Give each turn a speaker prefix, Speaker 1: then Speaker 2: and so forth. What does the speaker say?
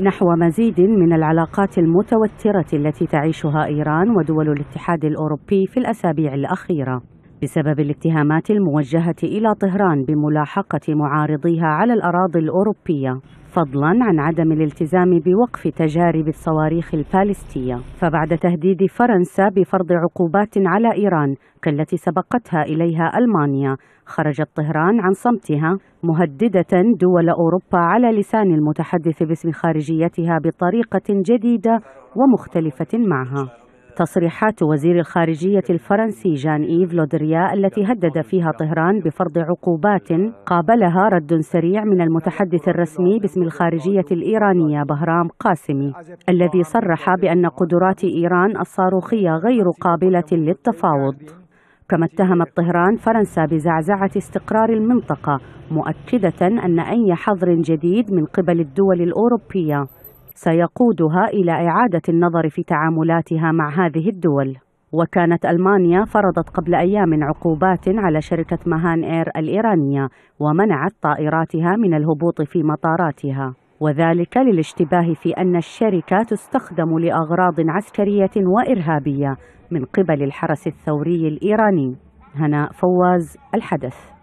Speaker 1: نحو مزيد من العلاقات المتوترة التي تعيشها إيران ودول الاتحاد الأوروبي في الأسابيع الأخيرة بسبب الاتهامات الموجهة إلى طهران بملاحقة معارضيها على الأراضي الأوروبية فضلا عن عدم الالتزام بوقف تجارب الصواريخ البالستية فبعد تهديد فرنسا بفرض عقوبات على إيران كالتي سبقتها إليها ألمانيا خرجت طهران عن صمتها مهددة دول أوروبا على لسان المتحدث باسم خارجيتها بطريقة جديدة ومختلفة معها تصريحات وزير الخارجية الفرنسي جان إيف لودريا التي هدد فيها طهران بفرض عقوبات قابلها رد سريع من المتحدث الرسمي باسم الخارجية الإيرانية بهرام قاسمي الذي صرح بأن قدرات إيران الصاروخية غير قابلة للتفاوض كما اتهمت طهران فرنسا بزعزعة استقرار المنطقة مؤكدة أن أي حظر جديد من قبل الدول الأوروبية سيقودها إلى إعادة النظر في تعاملاتها مع هذه الدول وكانت ألمانيا فرضت قبل أيام عقوبات على شركة مهان إير الإيرانية ومنعت طائراتها من الهبوط في مطاراتها وذلك للاشتباه في أن الشركة تستخدم لأغراض عسكرية وإرهابية من قبل الحرس الثوري الإيراني هنا فواز الحدث